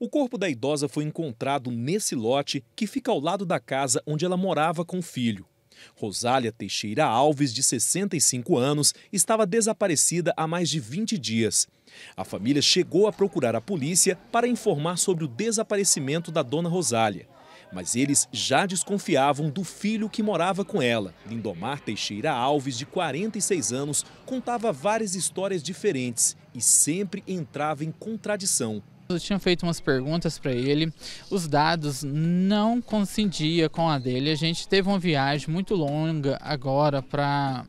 O corpo da idosa foi encontrado nesse lote que fica ao lado da casa onde ela morava com o filho. Rosália Teixeira Alves, de 65 anos, estava desaparecida há mais de 20 dias. A família chegou a procurar a polícia para informar sobre o desaparecimento da dona Rosália. Mas eles já desconfiavam do filho que morava com ela. Lindomar Teixeira Alves, de 46 anos, contava várias histórias diferentes e sempre entrava em contradição eu tinha feito umas perguntas para ele, os dados não coincidia com a dele. A gente teve uma viagem muito longa agora para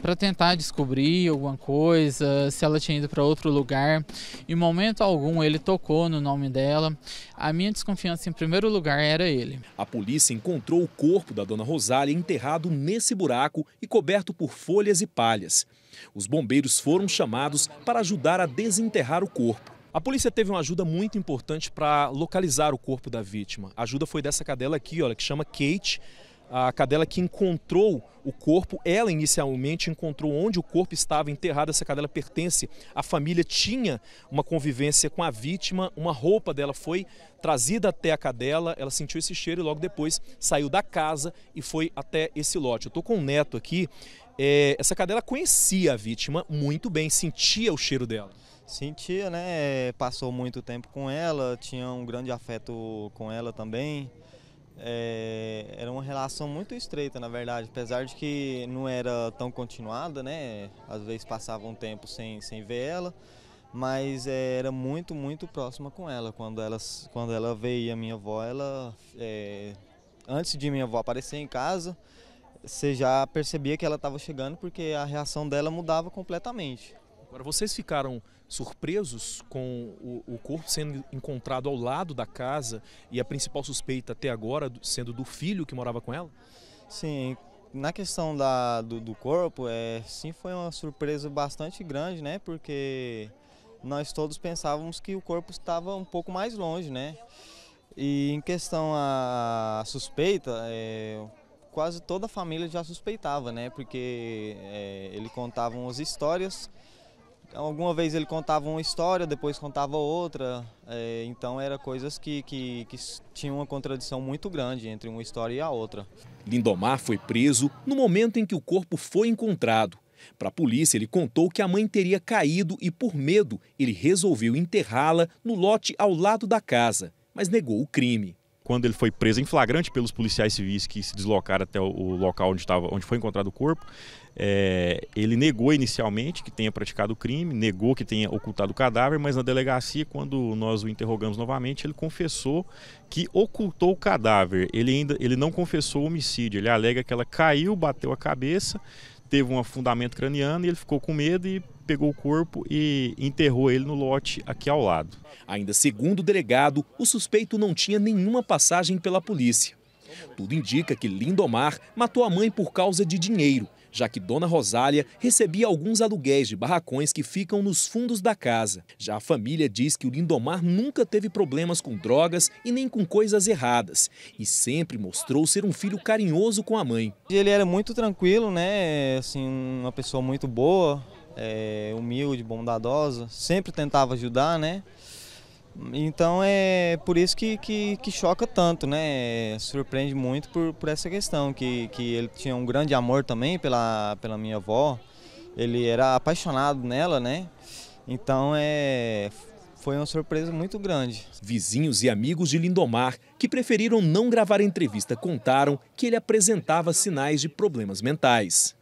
para tentar descobrir alguma coisa, se ela tinha ido para outro lugar. Em momento algum ele tocou no nome dela. A minha desconfiança em primeiro lugar era ele. A polícia encontrou o corpo da dona Rosália enterrado nesse buraco e coberto por folhas e palhas. Os bombeiros foram chamados para ajudar a desenterrar o corpo. A polícia teve uma ajuda muito importante para localizar o corpo da vítima. A ajuda foi dessa cadela aqui, olha, que chama Kate, a cadela que encontrou o corpo. Ela inicialmente encontrou onde o corpo estava enterrado. Essa cadela pertence à família, tinha uma convivência com a vítima. Uma roupa dela foi trazida até a cadela. Ela sentiu esse cheiro e logo depois saiu da casa e foi até esse lote. Eu estou com um neto aqui. É, essa cadela conhecia a vítima muito bem, sentia o cheiro dela. Sentia, né? Eh, passou muito tempo com ela, tinha um grande afeto com ela também. É, era uma relação muito estreita, na verdade, apesar de que não era tão continuada, né? Às vezes passava um tempo sem, sem ver ela, mas é, era muito, muito próxima com ela. Quando ela, quando ela veio a minha avó, ela, é, antes de minha avó aparecer em casa, você já percebia que ela estava chegando porque a reação dela mudava completamente. Agora, vocês ficaram surpresos com o, o, corpo sendo encontrado ao lado da casa e a principal suspeita até agora sendo do filho que morava com ela? Sim, na questão da, do, do corpo, é, sim, foi uma surpresa bastante grande, né? Porque nós todos pensávamos que o corpo estava um pouco mais longe, né? E em questão à suspeita, é, quase toda a família já suspeitava, né? Porque é, ele contava as histórias alguma vez ele contava uma história, depois contava outra. É, então era coisas que, que, que tinham uma contradição muito grande entre uma história e a outra. Lindomar foi preso no momento em que o corpo foi encontrado. Para a polícia, ele contou que a mãe teria caído e, por medo, ele resolveu enterrá-la no lote ao lado da casa, mas negou o crime quando ele foi preso em flagrante pelos policiais civis que se deslocaram até o, local onde, tava, onde foi encontrado o corpo, é, ele negou inicialmente que tenha praticado o crime, negou que tenha ocultado o cadáver, mas na delegacia, quando nós o interrogamos novamente, ele confessou que ocultou o cadáver. Ele ainda ele não confessou o homicídio, ele alega que ela caiu, bateu a cabeça, teve um afundamento craniano e ele ficou com medo e pegou o corpo e enterrou ele no lote aqui ao lado. Ainda segundo o delegado, o suspeito não tinha nenhuma passagem pela polícia. Tudo indica que Lindomar matou a mãe por causa de dinheiro, já que Dona Rosália recebia alguns aluguéis de barracões que ficam nos fundos da casa. Já a família diz que o Lindomar nunca teve problemas com drogas e nem com coisas erradas, e sempre mostrou ser um filho carinhoso com a mãe. Ele era muito tranquilo, né? Assim, uma pessoa muito boa, é, humilde, bondadosa, sempre tentava ajudar, né? Então é por isso que, que, que, choca tanto, né? Surpreende muito por, por essa questão, que, que ele tinha um grande amor também pela, pela minha avó, ele era apaixonado nela, né? Então é foi uma surpresa muito grande. Vizinhos e amigos de Lindomar, que preferiram não gravar a entrevista, contaram que ele apresentava sinais de problemas mentais.